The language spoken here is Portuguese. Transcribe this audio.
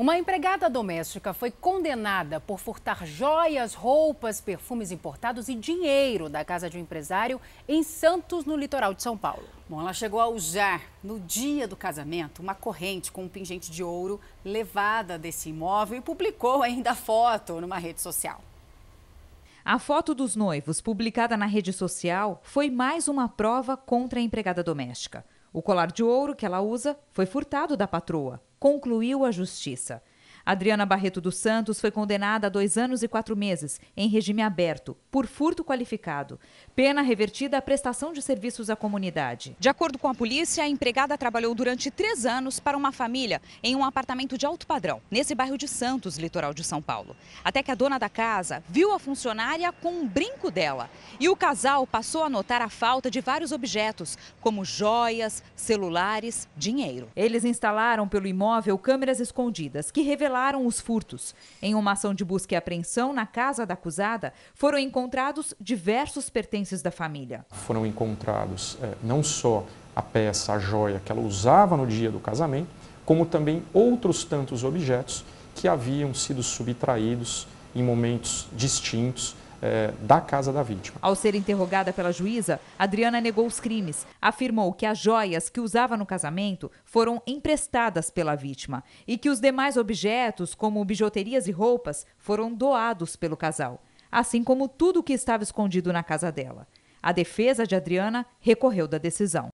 Uma empregada doméstica foi condenada por furtar joias, roupas, perfumes importados e dinheiro da casa de um empresário em Santos, no litoral de São Paulo. Bom, ela chegou a usar, no dia do casamento, uma corrente com um pingente de ouro levada desse imóvel e publicou ainda a foto numa rede social. A foto dos noivos, publicada na rede social, foi mais uma prova contra a empregada doméstica. O colar de ouro que ela usa foi furtado da patroa, concluiu a justiça. Adriana Barreto dos Santos foi condenada a dois anos e quatro meses, em regime aberto, por furto qualificado. Pena revertida à prestação de serviços à comunidade. De acordo com a polícia, a empregada trabalhou durante três anos para uma família em um apartamento de alto padrão, nesse bairro de Santos, litoral de São Paulo. Até que a dona da casa viu a funcionária com um brinco dela. E o casal passou a notar a falta de vários objetos, como joias, celulares, dinheiro. Eles instalaram pelo imóvel câmeras escondidas que revelaram revelaram os furtos. Em uma ação de busca e apreensão na casa da acusada, foram encontrados diversos pertences da família. Foram encontrados é, não só a peça, a joia que ela usava no dia do casamento, como também outros tantos objetos que haviam sido subtraídos em momentos distintos é, da casa da vítima. Ao ser interrogada pela juíza, Adriana negou os crimes. Afirmou que as joias que usava no casamento foram emprestadas pela vítima e que os demais objetos, como bijuterias e roupas, foram doados pelo casal, assim como tudo o que estava escondido na casa dela. A defesa de Adriana recorreu da decisão.